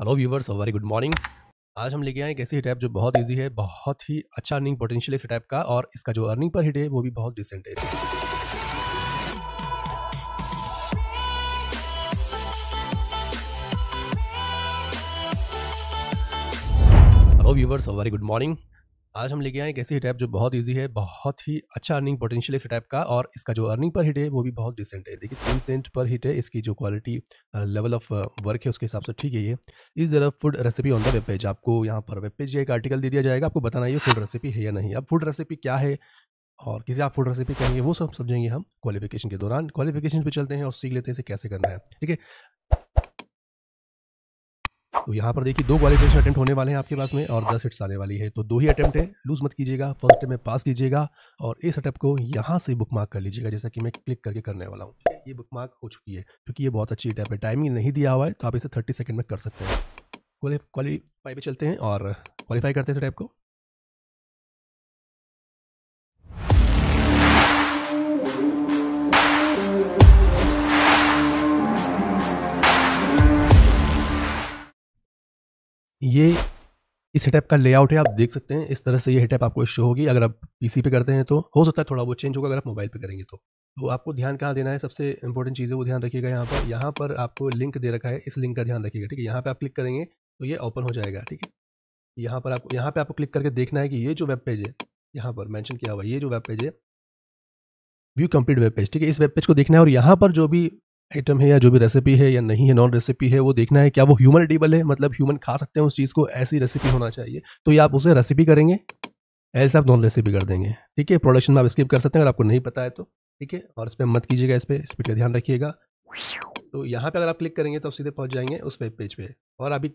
hello viewers very good morning आज हम लेके आए एक ऐसी टैप जो बहुत इजी है बहुत ही अच्छा अर्निंग पोटेंशियल इस टैप का और इसका जो अर्निंग पर हिट है वो भी बहुत डिसेंट है hello viewers very good morning आज हम लेके आए एक ऐसी टैप जो बहुत ईजी है बहुत ही अच्छा अर्निंग पोटेंशियल इस टाइप का और इसका जो अर्निंग पर हिट है वो भी बहुत डिसेंट है देखिए तीन सेंट पर हिट है इसकी जो क्वालिटी लेवल ऑफ वर्क है उसके हिसाब से ठीक है ये इस तरह food recipe on the web page आपको यहाँ पर वेब पेज एक आर्टिकल दे दिया जाएगा आपको बताना ये फूड रेसिपी है या नहीं अब फूड रेसिपी क्या है और किसी आप फूड रेसिपी कहेंगे वो सब समझेंगे हम क्वालिफिकेशन के दौरान क्वालिफिकेशन पे चलते हैं और सीख लेते हैं इसे कैसे करना है ठीक है तो यहाँ पर देखिए दो क्वालिफिकेशन अटैम्प्ट होने वाले हैं आपके पास में और दस हिट्स आने वाली है तो दो ही अटैम्प्ट है लूज़ मत कीजिएगा फर्स्ट अटैम्प में पास कीजिएगा और इस अटैप को यहाँ से बुक मार्क कर लीजिएगा जैसा कि मैं क्लिक करके करने वाला हूँ ये बुक मार्क हो चुकी है क्योंकि ये बहुत अच्छी अटैप है टाइमिंग नहीं दिया हुआ है तो आप इसे थर्टी सेकेंड में कर सकते हैं क्वालिफाई पे चलते हैं और क्वालिफाई करते हैं इस अटैप को ये इस हेटअप का लेआउट है आप देख सकते हैं इस तरह से ये हेटअप आपको शो होगी अगर आप पीसी पे करते हैं तो हो सकता है थोड़ा बहुत चेंज होगा अगर आप मोबाइल पे करेंगे तो तो आपको ध्यान कहाँ देना है सबसे इंपॉर्टेंट चीज़ है वो ध्यान रखिएगा यहाँ पर यहाँ पर आपको लिंक दे रखा है इस लिंक का ध्यान रखिएगा ठीक है यहाँ पर आप क्लिक करेंगे तो ये ओपन हो जाएगा ठीक है यहाँ पर आपको यहाँ पर आपको क्लिक करके देखना है कि ये जो वेब पेज है यहाँ पर मैंशन किया हुआ ये जो वेब पेज है व्यू कंप्लीट वेब पेज ठीक है इस वेब पेज को देखना है और यहाँ पर जो भी आइटम है या जो भी रेसिपी है या नहीं है नॉन रेसिपी है वो देखना है क्या वो ह्यूमन एडिबल है मतलब ह्यूमन खा सकते हैं उस चीज़ को ऐसी रेसिपी होना चाहिए तो ये आप उसे रेसिपी करेंगे ऐसे आप नॉन रेसिपी कर देंगे ठीक है प्रोडक्शन में आप स्किप कर सकते हैं अगर आपको नहीं पता है तो ठीक है और इस पर मत कीजिएगा इस पर इस पर ध्यान रखिएगा तो यहाँ पर अगर आप क्लिक करेंगे तो आप सीधे पहुँच जाएंगे उस वेब पेज पर और अभी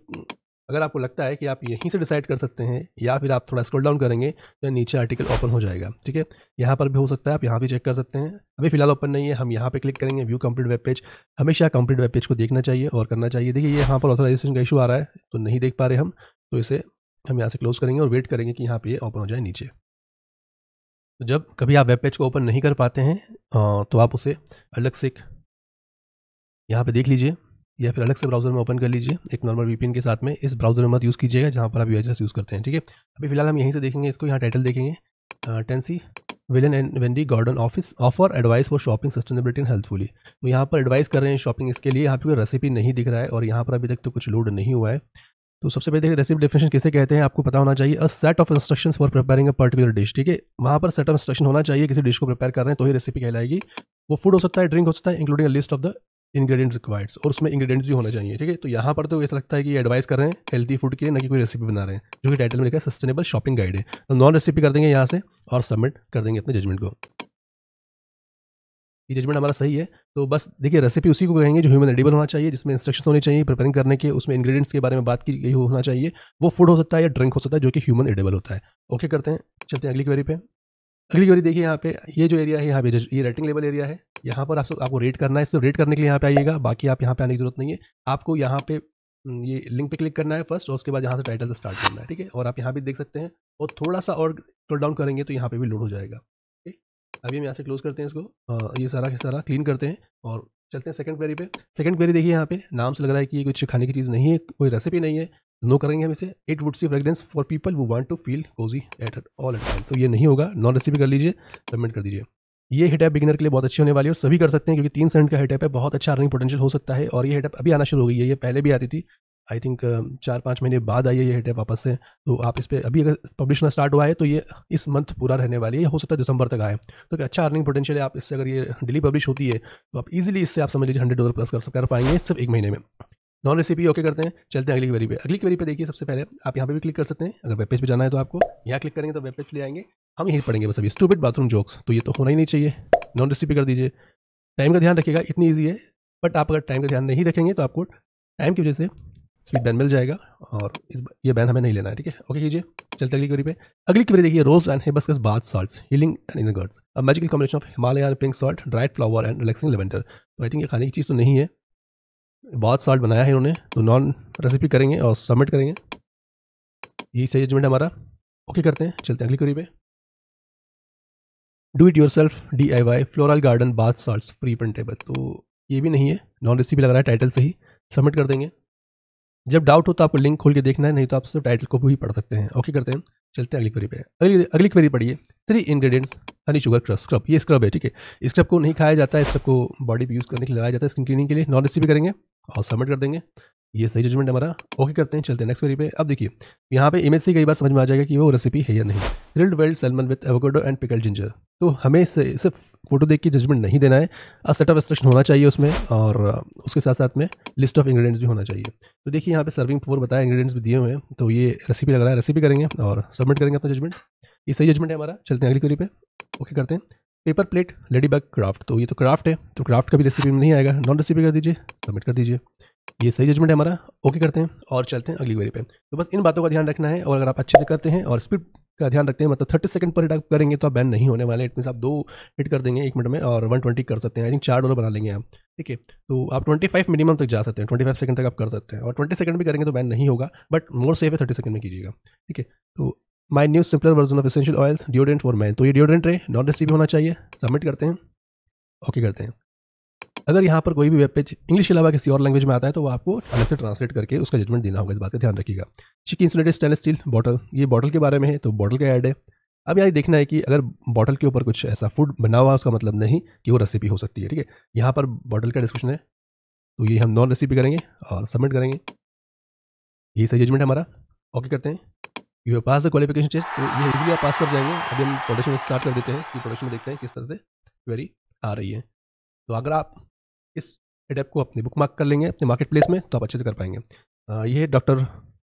अगर आपको लगता है कि आप यहीं से डिसाइड कर सकते हैं या फिर आप थोड़ा स्क्रॉल डाउन करेंगे तो नीचे आर्टिकल ओपन हो जाएगा ठीक है यहाँ पर भी हो सकता है आप यहाँ भी चेक कर सकते हैं अभी फिलहाल ओपन नहीं है हम यहाँ पे क्लिक करेंगे व्यू कंप्लीट वेब पेज हमेशा कंप्लीट वेब पेज को देखना चाहिए और करना चाहिए देखिए ये यहाँ पर ऑथराइजेशन का इशू आ रहा है तो नहीं देख पा रहे हम तो इसे हम यहाँ से क्लोज करेंगे और वेट करेंगे कि यहाँ ये ओपन हो जाए नीचे तो जब कभी आप वेब पेज को ओपन नहीं कर पाते हैं तो आप उसे अलग से यहाँ पर देख लीजिए या फिर अलग से ब्राउज़र में ओपन कर लीजिए एक नॉर्मल वीपीएन के साथ में इस ब्राउज़र में मत यूज़ कीजिएगा जहाँ पर आप यू यूज़ करते हैं ठीक है अभी फिलहाल हम यहीं से देखेंगे इसको यहाँ टाइटल देखेंगे tansy villain and Wendy garden office offer advice for shopping sustainability and healthfully तो यहाँ पर एडवाइस कर रहे हैं शॉपिंग इसके लिए यहाँ पर कोई रेसिपी नहीं दिख रहा है और यहाँ पर अभी तक तो कुछ लोड नहीं हुआ है तो सबसे पहले देखिए रेसिपी डेफिनेशन किसे कहते हैं आपको पता होना चाहिए a set of instructions for preparing a particular dish ठीक है वहाँ पर सेट ऑफ इंस्ट्रक्शन होना चाहिए किसी डिश को प्रिपेयर कर रहे हैं तो ही रेसिपी कहलाएगी वो फूड हो सकता है ड्रिंक हो सकता है including a list of the ingredients required और उसमें इंग्रेडिएंट्स भी होना चाहिए ठीक है तो यहाँ पर तो ऐसा लगता है कि एडवाइस कर रहे हैं हेल्थी फूड के ना कि कोई रेसिपी बना रहे हैं जो कि टाइटल में लिखा है सस्टेनेबल शॉपिंग गाइड है तो नॉन रेसिपी कर देंगे यहाँ से और सबमिट कर देंगे अपने जजमेंट को ये जजमेंट हमारा सही है तो बस देखिए रेसिपी उसी को कहेंगे जो ह्यूमन एडिबल होना चाहिए जिसमें इंस्ट्रक्शन होने चाहिए प्रिपेयरिंग करने के उसमें इंग्रेडिएंट्स के बारे में बात की गई होना चाहिए वो फूड हो सकता है या ड्रिंक हो सकता है जो कि ह्यूमन एडिबल होता है ओके करते हैं चलते हैं अगली क्वेरी पे अगली क्वेरी देखिए यहाँ पे ये जो एरिया है यहाँ पे ये रेटिंग लेवल एरिया है यहाँ पर आप आपको रेट करना है सिर्फ रेट करने के लिए यहाँ पे आइएगा बाकी आप यहाँ पे आने की जरूरत नहीं है आपको यहाँ पे ये लिंक पे क्लिक करना है फर्स्ट और उसके बाद यहाँ से टाइटल से स्टार्ट करना है ठीक है और आप यहाँ भी देख सकते हैं और थोड़ा सा और टोल डाउन करेंगे तो यहाँ पर भी लोड हो जाएगा ठीक अभी हम यहाँ से क्लोज करते हैं इसको ये सारा सारा क्लीन करते हैं और चलते हैं सेकंड क्वेरी पे सेकंड क्वेरी देखिए यहाँ पे नाम से लग रहा है कि ये कुछ खाने की चीज़ नहीं है कोई रेसिपी नहीं है नो करेंगे हम इसे it would see fragrance for people वो want to feel cosy at all at time तो ये नहीं होगा नॉन रेसिपी कर लीजिए सबमिट कर दीजिए ये हिट ऐप बिगिनर के लिए बहुत अच्छी होने वाली है और सभी कर सकते हैं क्योंकि तीन सेंट का हिट ऐप है बहुत अच्छा अर्निंग पोटेंशियल हो सकता है और ये हिट ऐप अभी आना शुरू हो गई है ये पहले भी आती थी आई थिंक चार पाँच महीने बाद आई है ये हिट ऐप वापस से तो आप इस पर अभी अगर पब्लिश होना स्टार्ट हुआ है तो ये इस मंथ पूरा रहने वाली है हो सकता है दिसंबर तक आए तो अच्छा अर्निंग पोटेंशियल है आप इससे अगर ये डेली पब्लिश होती है तो आप इजिली इससे आप समझ लीजिए हंड्रेड डॉलर प्लस कर कर पाएंगे सिर्फ एक महीने में नॉन रेसिपी ओके करते हैं चलते हैं अगली वरी पे अगली वरी पे देखिए सबसे पहले आप यहाँ पे भी क्लिक कर सकते हैं अगर वेब पेज पे जाना है तो आपको यहाँ क्लिक करेंगे तो वेब पेज ले आएंगे हम यहीं पढ़ेंगे बस अभी स्टूपिड बाथरूम जोक्स तो ये तो होना ही नहीं चाहिए नॉन रेसिपी कर दीजिए टाइम का ध्यान रखिएगा इतनी ईजी है बट आप अगर टाइम का ध्यान नहीं रखेंगे तो आपको टाइम की वजह से स्पीड बैन मिल जाएगा और इस ये बैन हमें नहीं लेना है ठीक है ओके कीजिए चलते अगली क्वेरी पे अगली क्वेरी देखिए rose and hibiscus bath salts healing and in girds a magical combination of Himalaya pink salt dried flower and relaxing lavender तो आई थिंक ये खाने की चीज़ तो नहीं है बाथ सॉल्ट बनाया है इन्होंने तो नॉन रेसिपी करेंगे और सबमिट करेंगे यही सही जजमेंट हमारा ओके करते हैं चलते हैं अगली क्वेरी पर do it yourself D I Y floral garden bath salt free printable तो ये भी नहीं है नॉन रेसिपी लग रहा है टाइटल से ही सबमिट कर देंगे जब डाउट हो तो आपको लिंक खोल के देखना है नहीं तो आप सिर्फ टाइटल को भी पढ़ सकते हैं ओके करते हैं चलते हैं अगली क्वेरी पे अगली अगली क्वेरी पढ़िए three ingredients honey sugar scrub ये स्क्रब है ठीक है स्क्रब को नहीं खाया जाता है स्क्रब को बॉडी पे यूज़ करने के लिए लगाया जाता है स्किन क्लीनिंग के लिए नॉन रेसिपी करेंगे और सबमिट कर देंगे ये सही जजमेंट हमारा ओके करते हैं चलते हैं नेक्स्ट वेरी पे अब देखिए यहाँ पे इमेज से कई बार समझ में आ जाएगा कि वो रेसिपी है या नहीं grilled wild salmon with avocado and pickle ginger तो हमें सिर्फ फोटो देख के जजमेंट नहीं देना है अ सेट ऑफ इंस्ट्रक्शन होना चाहिए उसमें और uh, उसके साथ साथ में लिस्ट ऑफ इंग्रीडियंट्स भी होना चाहिए तो देखिए यहाँ पे सर्विंग फोर बताया इंग्रीडियंट्स भी दिए हुए हैं तो ये रेसिपी लग रहा है रेसिपी करेंगे और सबमिट करेंगे अपना जजमेंट ये सही जजमेंट है हमारा चलते हैं अगली क्वेरी पे ओके करते हैं paper plate lady bag craft तो ये तो क्राफ्ट है तो क्राफ्ट का भी रेसिपी में नहीं आएगा नॉन रेसिपी कर दीजिए सबमिट कर दीजिए ये सही जजमेंट है हमारा ओके करते हैं और चलते हैं अगली वेरी पे तो बस इन बातों का ध्यान रखना है और अगर आप अच्छे से करते हैं और स्पीड का ध्यान रखते हैं मतलब थर्टी सेकंड पर हिट आप करेंगे तो आप बैन नहीं होने वाले इट मीन आप दो हिट कर देंगे एक मिनट में और वन ट्वेंटी कर सकते हैं आई थिंक चार डॉलर बना लेंगे आप ठीक है तो आप ट्वेंटी फाइव मिनिमम तक जा सकते हैं ट्वेंटी फाइव सेकंड तक आप कर सकते हैं और ट्वेंटी सेकंड भी करेंगे तो बैन नहीं होगा बट मोर सेफ है थर्टी सेकंड में कीजिएगा ठीक है तो my new simpler version of essential oils deodorant for man तो ये डिओडेंट है नॉन रेसिपी होना चाहिए सबमिट करते हैं ओके करते हैं अगर यहाँ पर कोई भी वेब पेज इंग्लिश के अलावा किसी और लैंग्वेज में आता है तो आपको अलग से ट्रांसलेट करके उसका जजमेंट देना होगा इस बात का ध्यान रखिएगा चिकी इंसुलेटेड स्टेनलेस स्टील बॉटल ये बॉटल के बारे में है तो बॉटल का ऐड है अब यहाँ देखना है कि अगर बॉटल के ऊपर कुछ ऐसा फूड बना हुआ उसका मतलब नहीं कि वो रेसिपी हो सकती है ठीक है यहाँ पर बॉटल का डिस्क्रिप्शन है तो ये हम नॉन रेसिपी करेंगे और सबमिट करेंगे ये सही जजमेंट हमारा ओके करते हैं यू है पास द क्वालिफिकेशन टेस्ट तो ये इजीली आप पास कर जाएंगे अभी हम प्रोडक्शन स्टार्ट कर देते हैं कि प्रोडक्शन में देखते हैं किस तरह से क्वेरी आ रही है तो अगर आप इस एडेप को अपने बुक मार्क कर लेंगे अपने मार्केट प्लेस में तो आप अच्छे से कर पाएंगे आ, ये डॉक्टर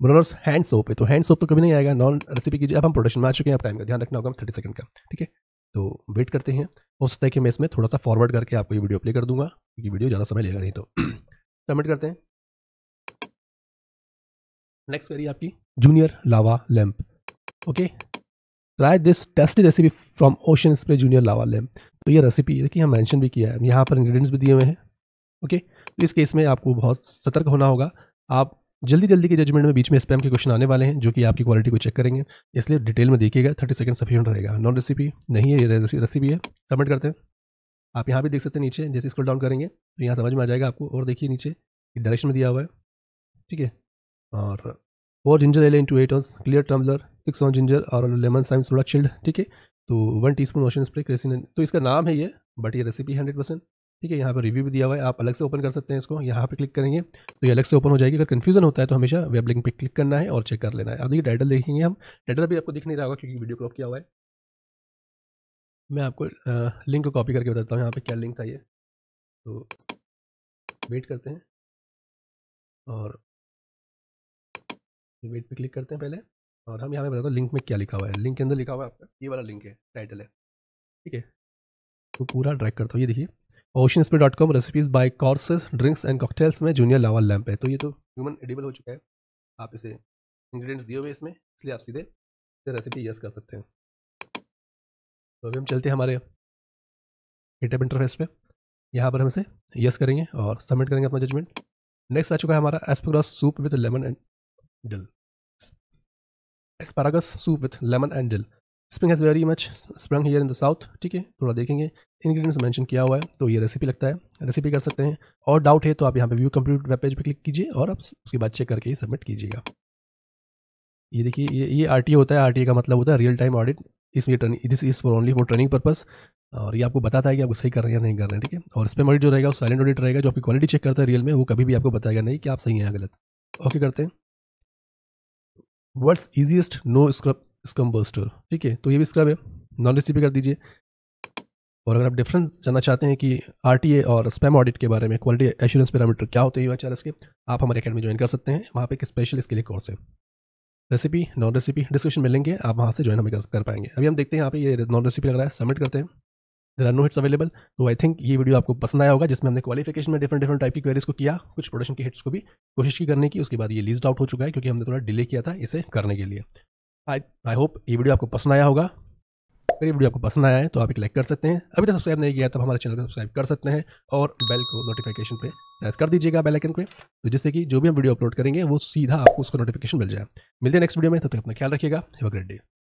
ब्रोनर्स हैंड सोप है तो हैंड सोप तो कभी नहीं आएगा नॉन रेसिपी कीजिए अब हम प्रोडक्शन में आ चुके हैं आप टाइम का ध्यान रखना होगा थर्टी सेकंड का ठीक है तो वेट करते हैं हो सकता है कि मैं इसमें थोड़ा सा फॉरवर्ड करके आपको ये वीडियो प्ले कर दूंगा क्योंकि वीडियो ज़्यादा समय लेगा नहीं तो सबमिट करते हैं नेक्स्ट करिए आपकी junior lava lamp okay try this tasty recipe from Ocean Spray junior lava lamp तो ये रेसिपी देखिए हम मैंशन भी किया है यहाँ पर इंग्रीडियंट्स भी दिए हुए हैं ओके तो इस केस में आपको बहुत सतर्क होना होगा आप जल्दी जल्दी के जजमेंट में बीच में स्पैम के क्वेश्चन आने वाले हैं जो कि आपकी क्वालिटी को चेक करेंगे इसलिए डिटेल में देखिएगा थर्टी सेकंड सफिशियंट रहेगा नॉन रेसिपी नहीं है ये रेसिपी है सबमिट करते हैं आप यहाँ भी देख सकते हैं नीचे जैसे स्क्रॉल डाउन करेंगे तो यहाँ समझ में आ जाएगा आपको और देखिए नीचे डायरेक्शन में दिया हुआ है ठीक है और four ginger ale in two eight on clear tumbler six on ginger और लेमन साइम सोडा चिल्ड ठीक है तो one teaspoon Ocean Spray Craisins तो इसका नाम है ये बट ये रेसिपी हंड्रेड परसेंट ठीक है यहाँ पर रिव्यू भी दिया हुआ है आप अलग से ओपन कर सकते हैं इसको यहाँ पर क्लिक करेंगे तो ये अलग से ओपन हो जाएगी अगर कन्फ्यूजन होता है तो हमेशा वेब लिंक पर क्लिक करना है और चेक कर लेना है अभी देखिए टाइटल देखेंगे हम टाइटल अभी आपको दिख नहीं रहा होगा क्योंकि वीडियो क्रॉप किया हुआ है मैं आपको लिंक को कॉपी करके बताता हूँ यहाँ पर क्या लिंक था ये तो वेट करते हैं और वेट पे क्लिक करते हैं पहले और हम यहाँ पे बताते हैं लिंक में क्या लिखा हुआ है लिंक के अंदर लिखा हुआ है आपका ये वाला लिंक है टाइटल है ठीक है तो पूरा ड्रैग करता हूँ ये देखिए ocean speed dot com recipes by courses drinks and cocktails में जूनियर लावल लैम्प है तो ये तो ह्यूमन एडिबल हो चुका है आप इसे इंग्रेडिएंट्स दिए हुए इसमें इसलिए आप सीधे रेसिपी यस कर सकते हैं तो अभी हम चलते हैं हमारे हिटअप इंटरफेस पे यहाँ पर हम इसे यस करेंगे और सबमिट करेंगे अपना जजमेंट नेक्स्ट आ चुका है हमारा asparagus soup with lemon and dill asparagus soup with lemon and dill spring has very much spring here in the south ठीक है थोड़ा देखेंगे इंग्रेडिएंट्स मेंशन किया हुआ है तो ये रेसिपी लगता है रेसिपी कर सकते हैं और डाउट है तो आप यहाँ पे व्यू कंप्लीट वेब पेज पर क्लिक कीजिए और आप उसके बाद चेक करके ही सबमिट कीजिएगा ये देखिए ये ये आर होता है आर का मतलब होता है रियल टाइम ऑडिट इसमें training this is for only for training purpose और ये आपको बताता है कि आपको सही कर रहे हैं या नहीं कर रहे हैं ठीक है और पर ऑडिट जो रहेगा वो साइलेंट ऑडिट रहेगा जो आपकी क्वालिटी चेक करता है रियल में वो कभी भी आपको बताएगा नहीं कि आप सही हैं या गलत ओके करते हैं words easiest no scrub scumbuster ठीक है तो ये भी स्क्रब है नॉन रेसिपी कर दीजिए और अगर आप डिफरेंस जानना चाहते हैं कि आर और स्पैम ऑडिट के बारे में क्वालिटी एश्योरेंस पैरामीटर क्या होते हैं यू के आप हमारे अकेडमी ज्वाइन कर सकते हैं वहाँ पर एक स्पेशल इसके लिए कोर्स है रेसिपी नॉन रेसिपी डिस्क्रिप्शन में लेंगे आप वहाँ से ज्वाइन हमें कर पाएंगे अभी हम देखते हैं यहाँ पे ये नॉन रेसिपी लग रहा है सबमिट करते हैं there are no hits available तो आई थिंक ये वीडियो आपको पसंद आया होगा जिसमें हमने क्वालिफिकेशन में डिफरेंट डिफरेंट टाइप की क्वेरीज को किया कुछ प्रोडक्शन के हिट्स को भी कोशिश की करने की उसके बाद ये लीस्ट आउट हो चुका है क्योंकि हमने थोड़ा डिले किया था इसे करने के लिए आई आई होप ये वीडियो आपको पसंद आया होगा अगर ये वीडियो आपको पसंद आया है तो आप एक लाइक कर सकते हैं अभी तक सब्सक्राइब नहीं किया तो हमारे चैनल को सब्सक्राइब कर सकते हैं और बेल को नोटिफिकेशन पे प्रेस कर दीजिएगा बेल आइकन पे तो जिससे कि जो भी हम वीडियो अपलोड करेंगे वो सीधा आपको उसका नोटिफिकेशन मिल जाए मिलते हैं नेक्स्ट वीडियो में तब तो तक अपना ख्याल रखिएगा हैव अ ग्रेट डे